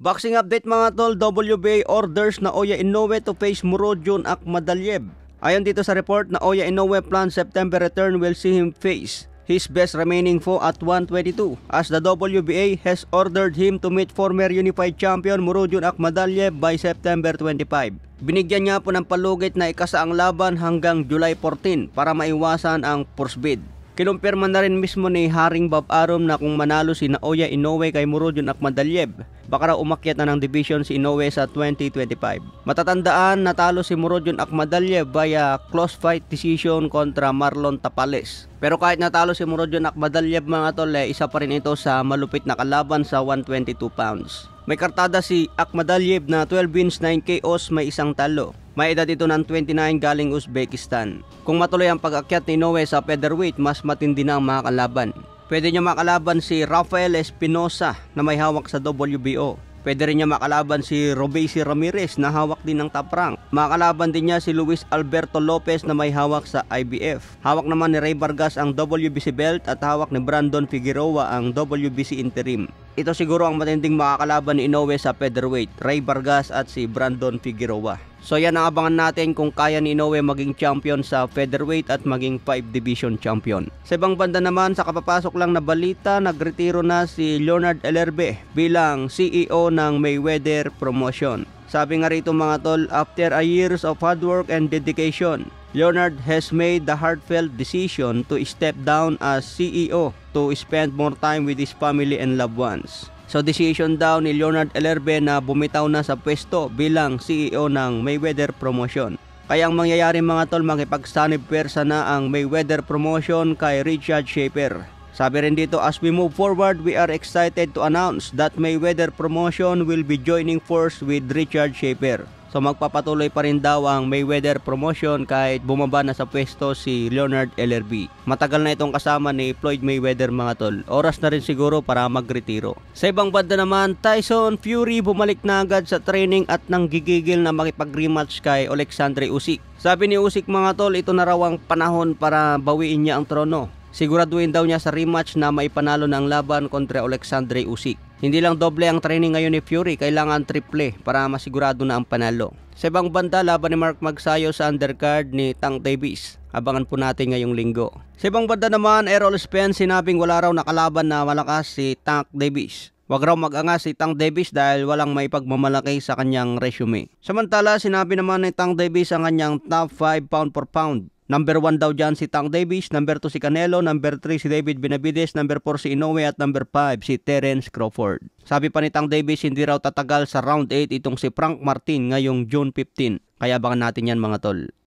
Boxing update mga tol, WBA orders na Oya Inoue to face Murodjon Akmadaliev. Ayon dito sa report na Oya Inoue plans September return will see him face his best remaining foe at 122 as the WBA has ordered him to meet former unified champion Murodjon Akmadaliev by September 25. Binigyan niya po ng palugit na ikasa ang laban hanggang July 14 para maiwasan ang bid. Kinumpirma na rin mismo ni Haring Bob Arum na kung manalo si Naoya Inoue kay Murodjon Akmadaliev baka raw umakyat na ng division si Inoue sa 2025. Matatandaan natalo si Murodjon Akmadaliev via close fight decision kontra Marlon Tapales. Pero kahit natalo si Murodjon Akmadaliev mga tol, eh, isa pa rin ito sa malupit na kalaban sa 122 pounds. May kartada si Akmadaliev na 12 wins, 9 KOs, may isang talo. May edad ito ng 29 galing Uzbekistan. Kung matuloy ang pag-akyat ni Inoue sa featherweight, mas matindi na ang mga kalaban. Pwede niya makalaban si Rafael Espinosa na may hawak sa WBO. Pwede rin niya makalaban si Robesi Ramirez na hawak din ng top rank. Makalaban din niya si Luis Alberto Lopez na may hawak sa IBF. Hawak naman ni Ray Vargas ang WBC belt at hawak ni Brandon Figueroa ang WBC interim. Ito siguro ang matinding makakalaban ni Inoue sa featherweight, Ray Vargas at si Brandon Figueroa. So yan ang abangan natin kung kaya ni Inoue maging champion sa featherweight at maging 5 division champion. Sa ibang banda naman sa kapapasok lang na balita, nagretiro na si Leonard Ellerbe bilang CEO ng Mayweather Promotion. Sabi nga rito mga tol, after a years of hard work and dedication, Leonard has made the heartfelt decision to step down as CEO to spend more time with his family and loved ones. So decision daw ni Leonard Ellerbe na bumitaw na sa pwesto bilang CEO ng Mayweather Promotion. Kaya ang mangyayari mga tol, makipagsanib persa na ang Mayweather Promotion kay Richard Shaper. Sabi rin dito, as we move forward, we are excited to announce that Mayweather Promotion will be joining force with Richard Shaper. So magpapatuloy pa rin daw ang Mayweather promotion kahit bumaba na sa pwesto si Leonard LRB. Matagal na itong kasama ni Floyd Mayweather mga tol. Oras na rin siguro para magretiro. Sa ibang banda naman, Tyson Fury bumalik na agad sa training at nang gigigil na makipag-rematch kay Alexandre Usyk. Sabi ni Usyk mga tol, ito na raw ang panahon para bawiin niya ang trono. Siguraduhin daw niya sa rematch na maipanalo ng laban kontra Alexandre Usyk. Hindi lang doble ang training ngayon ni Fury, kailangan triple para masigurado na ang panalo. Sa ibang banda, laban ni Mark Magsayo sa undercard ni Tang Davis. Abangan po natin ngayong linggo. Sa ibang banda naman, Errol Spence sinabing wala raw nakalaban na malakas si Tank Davis. Huwag raw mag-angas si Tang Davis dahil walang maipagmamalaki sa kanyang resume. Samantala, sinabi naman ni Tang Davis ang kanyang top 5 pound per pound Number 1 daw dyan si Tang Davis, number 2 si Canelo, number 3 si David Benavides, number 4 si Inoue at number 5 si Terence Crawford. Sabi pa ni Tang Davis, hindi raw tatagal sa round 8 itong si Frank Martin ngayong June 15. Kaya abangan natin yan mga tol.